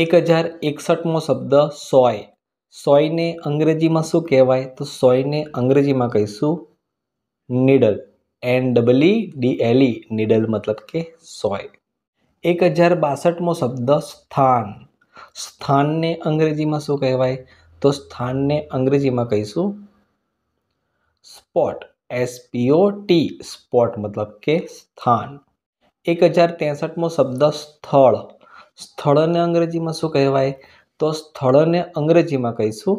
એક હજાર એકસઠમો શબ્દ સોય સોયને અંગ્રેજીમાં શું કહેવાય તો સોયને અંગ્રેજીમાં કહીશું needle N double e D L needle મતલબ કે સોય એક હજાર બાસઠમો શબ્દ સ્થાન સ્થાનને અંગ્રેજીમાં શું કહેવાય તો સ્થાનને અંગ્રેજીમાં કહીશું સ્પોટ એસપીઓ ટી સ્પોટ મતલબ કે સ્થાન એક હજાર ત્રેસઠમો શબ્દ સ્થળ સ્થળને અંગ્રેજીમાં શું કહેવાય તો સ્થળને અંગ્રેજીમાં કહીશું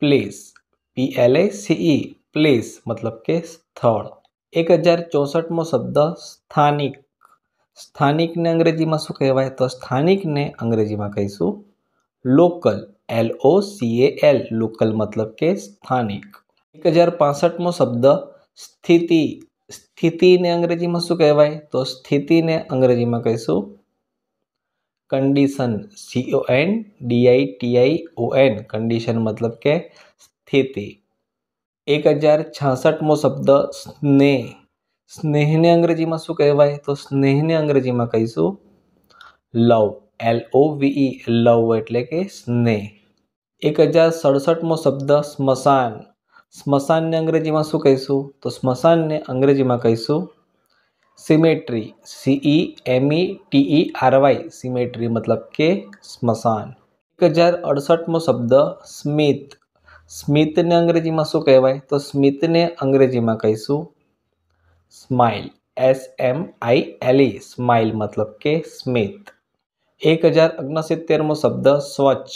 place P L A C E place મતલબ કે સ્થળ એક હજાર ચોસઠમો શબ્દ સ્થાનિક સ્થાનિકને અંગ્રેજીમાં શું કહેવાય તો સ્થાનિકને અંગ્રેજીમાં કહીશું local L O C A L local મતલબ કે સ્થાનિક એક હજાર પાસઠમો શબ્દ સ્થિતિ સ્થિતિને અંગ્રેજીમાં શું કહેવાય તો સ્થિતિને અંગ્રેજીમાં કહીશું condition C O N D I T I O N condition મતલબ કે સ્થિતિ એક હજાર છાસઠમો શબ્દ સ્નેહ સ્નેહને અંગ્રેજીમાં શું કહેવાય તો સ્નેહને અંગ્રેજીમાં કહીશું લવ એલ ઓ વીઈ લવ એટલે કે સ્નેહ એક હજાર સડસઠમો શબ્દ સ્મશાન સ્મશાનને અંગ્રેજીમાં શું કહીશું તો સ્મશાનને અંગ્રેજીમાં કહીશું cemetery C E M E T E R Y cemetery મતલબ કે સ્મશાન એક હજાર અડસઠમો શબ્દ સ્મિત સ્મિતને અંગ્રેજીમાં શું કહેવાય તો સ્મિતને અંગ્રેજીમાં કહીશું smile S M I L E smile મતલબ કે સ્મિત એક હજાર ઓગણસિત્તેરમો શબ્દ સ્વચ્છ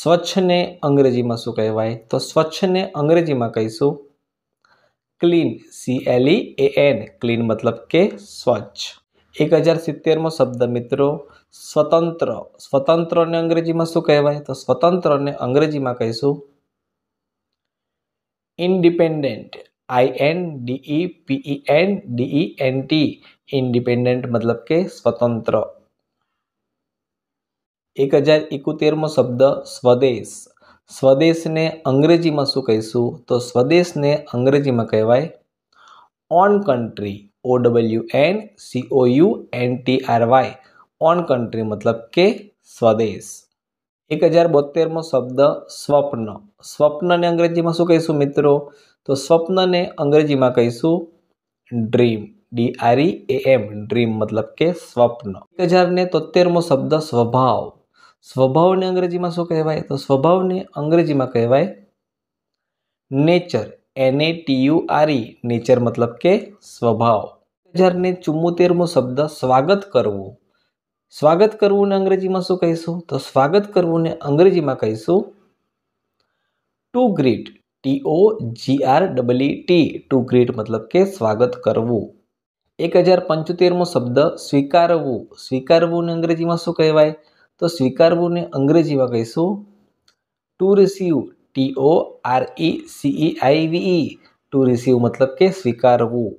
સ્વચ્છને અંગ્રેજીમાં શું કહેવાય તો સ્વચ્છને અંગ્રેજીમાં કહીશું clean C L E A N clean મતલબ કે સ્વચ્છ એક હજાર સિત્તેરમો શબ્દ મિત્રો સ્વતંત્ર સ્વતંત્રને અંગ્રેજીમાં શું કહેવાય તો સ્વતંત્રને અંગ્રેજીમાં કહીશું independent I N D E P E N D E N T independent મતલબ કે સ્વતંત્ર એક હજાર એકોતેરમો શબ્દ સ્વદેશ સ્વદેશને અંગ્રેજીમાં શું કહીશું તો સ્વદેશને અંગ્રેજીમાં કહેવાય own country O W N C O U N T R Y own country મતલબ કે સ્વદેશ એક હજાર બોતેરમો શબ્દ સ્વપ્ન સ્વપ્નને અંગ્રેજીમાં શું કહીશું મિત્રો તો સ્વપ્નને અંગ્રેજીમાં કહીશું dream D R E M dream મતલબ કે સ્વપ્ન એક હજાર ને તોતેરમો શબ્દ સ્વભાવ સ્વભાવને અંગ્રેજીમાં શું કહેવાય તો સ્વભાવને અંગ્રેજીમાં કહેવાય નેચર એને એ e. નેચર મતલબ કે સ્વભાવ બે હજારને ચુમ્મોતેરમો શબ્દ સ્વાગત કરવું સ્વાગત કરવું ને અંગ્રેજીમાં શું કહીશું તો સ્વાગત કરવું ને અંગ્રેજીમાં કહીશું to greet T O O G R double T to greet મતલબ કે સ્વાગત કરવું એક હજાર પંચોતેરમો શબ્દ સ્વીકારવું સ્વીકારવું ને અંગ્રેજીમાં શું કહેવાય તો સ્વીકારવું અંગ્રેજીમાં કહીશું to receive T O R E C E I V to receive મતલબ કે સ્વીકારવું